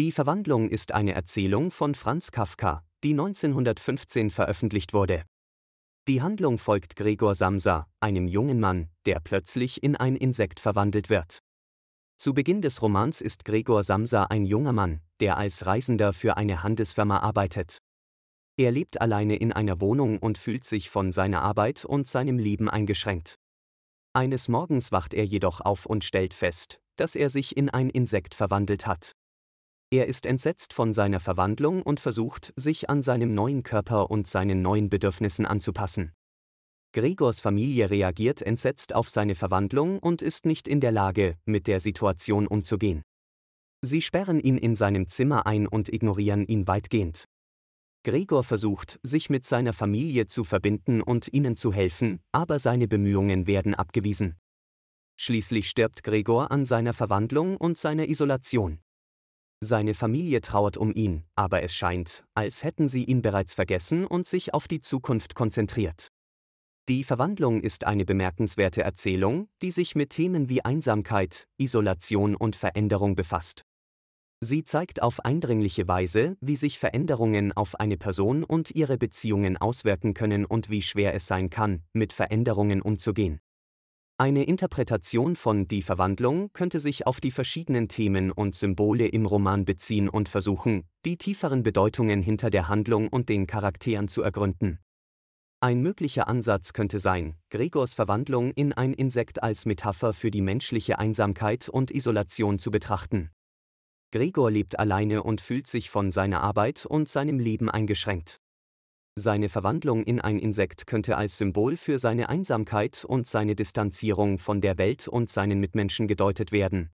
Die Verwandlung ist eine Erzählung von Franz Kafka, die 1915 veröffentlicht wurde. Die Handlung folgt Gregor Samsa, einem jungen Mann, der plötzlich in ein Insekt verwandelt wird. Zu Beginn des Romans ist Gregor Samsa ein junger Mann, der als Reisender für eine Handelsfirma arbeitet. Er lebt alleine in einer Wohnung und fühlt sich von seiner Arbeit und seinem Leben eingeschränkt. Eines Morgens wacht er jedoch auf und stellt fest, dass er sich in ein Insekt verwandelt hat. Er ist entsetzt von seiner Verwandlung und versucht, sich an seinem neuen Körper und seinen neuen Bedürfnissen anzupassen. Gregors Familie reagiert entsetzt auf seine Verwandlung und ist nicht in der Lage, mit der Situation umzugehen. Sie sperren ihn in seinem Zimmer ein und ignorieren ihn weitgehend. Gregor versucht, sich mit seiner Familie zu verbinden und ihnen zu helfen, aber seine Bemühungen werden abgewiesen. Schließlich stirbt Gregor an seiner Verwandlung und seiner Isolation. Seine Familie trauert um ihn, aber es scheint, als hätten sie ihn bereits vergessen und sich auf die Zukunft konzentriert. Die Verwandlung ist eine bemerkenswerte Erzählung, die sich mit Themen wie Einsamkeit, Isolation und Veränderung befasst. Sie zeigt auf eindringliche Weise, wie sich Veränderungen auf eine Person und ihre Beziehungen auswirken können und wie schwer es sein kann, mit Veränderungen umzugehen. Eine Interpretation von Die Verwandlung könnte sich auf die verschiedenen Themen und Symbole im Roman beziehen und versuchen, die tieferen Bedeutungen hinter der Handlung und den Charakteren zu ergründen. Ein möglicher Ansatz könnte sein, Gregors Verwandlung in ein Insekt als Metapher für die menschliche Einsamkeit und Isolation zu betrachten. Gregor lebt alleine und fühlt sich von seiner Arbeit und seinem Leben eingeschränkt. Seine Verwandlung in ein Insekt könnte als Symbol für seine Einsamkeit und seine Distanzierung von der Welt und seinen Mitmenschen gedeutet werden.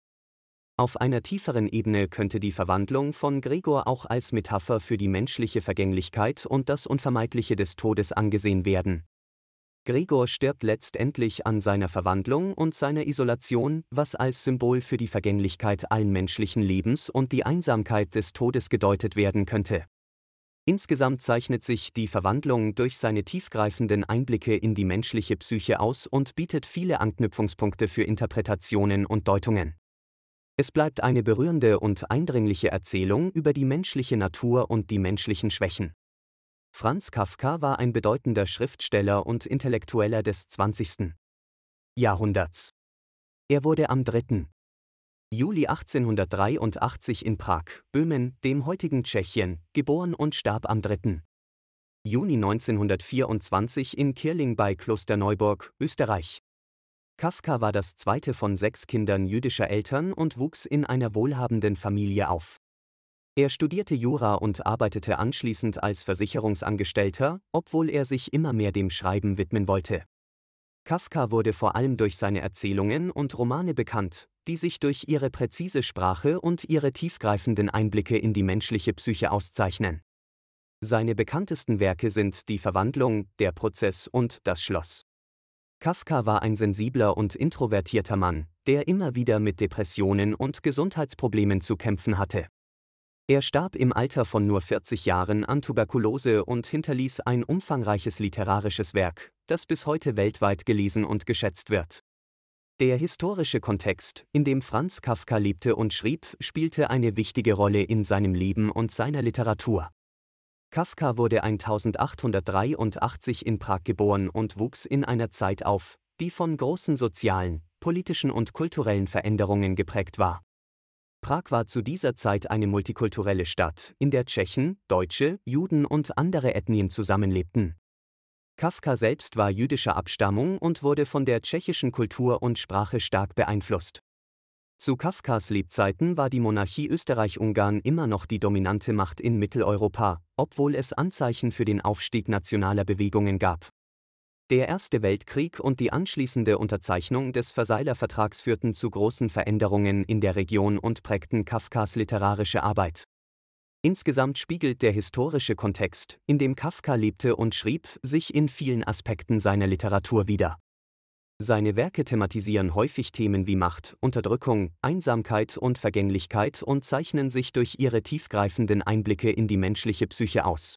Auf einer tieferen Ebene könnte die Verwandlung von Gregor auch als Metapher für die menschliche Vergänglichkeit und das Unvermeidliche des Todes angesehen werden. Gregor stirbt letztendlich an seiner Verwandlung und seiner Isolation, was als Symbol für die Vergänglichkeit allen menschlichen Lebens und die Einsamkeit des Todes gedeutet werden könnte Insgesamt zeichnet sich die Verwandlung durch seine tiefgreifenden Einblicke in die menschliche Psyche aus und bietet viele Anknüpfungspunkte für Interpretationen und Deutungen. Es bleibt eine berührende und eindringliche Erzählung über die menschliche Natur und die menschlichen Schwächen. Franz Kafka war ein bedeutender Schriftsteller und Intellektueller des 20. Jahrhunderts. Er wurde am 3. Juli 1883 in Prag, Böhmen, dem heutigen Tschechien, geboren und starb am 3. Juni 1924 in Kirling bei Klosterneuburg, Österreich. Kafka war das zweite von sechs Kindern jüdischer Eltern und wuchs in einer wohlhabenden Familie auf. Er studierte Jura und arbeitete anschließend als Versicherungsangestellter, obwohl er sich immer mehr dem Schreiben widmen wollte. Kafka wurde vor allem durch seine Erzählungen und Romane bekannt, die sich durch ihre präzise Sprache und ihre tiefgreifenden Einblicke in die menschliche Psyche auszeichnen. Seine bekanntesten Werke sind Die Verwandlung, Der Prozess und Das Schloss. Kafka war ein sensibler und introvertierter Mann, der immer wieder mit Depressionen und Gesundheitsproblemen zu kämpfen hatte. Er starb im Alter von nur 40 Jahren an Tuberkulose und hinterließ ein umfangreiches literarisches Werk, das bis heute weltweit gelesen und geschätzt wird. Der historische Kontext, in dem Franz Kafka lebte und schrieb, spielte eine wichtige Rolle in seinem Leben und seiner Literatur. Kafka wurde 1883 in Prag geboren und wuchs in einer Zeit auf, die von großen sozialen, politischen und kulturellen Veränderungen geprägt war. Prag war zu dieser Zeit eine multikulturelle Stadt, in der Tschechen, Deutsche, Juden und andere Ethnien zusammenlebten Kafka selbst war jüdischer Abstammung und wurde von der tschechischen Kultur und Sprache stark beeinflusst. Zu Kafkas Lebzeiten war die Monarchie Österreich-Ungarn immer noch die dominante Macht in Mitteleuropa, obwohl es Anzeichen für den Aufstieg nationaler Bewegungen gab. Der Erste Weltkrieg und die anschließende Unterzeichnung des Versailler Vertrags führten zu großen Veränderungen in der Region und prägten Kafkas literarische Arbeit. Insgesamt spiegelt der historische Kontext, in dem Kafka lebte und schrieb, sich in vielen Aspekten seiner Literatur wider. Seine Werke thematisieren häufig Themen wie Macht, Unterdrückung, Einsamkeit und Vergänglichkeit und zeichnen sich durch ihre tiefgreifenden Einblicke in die menschliche Psyche aus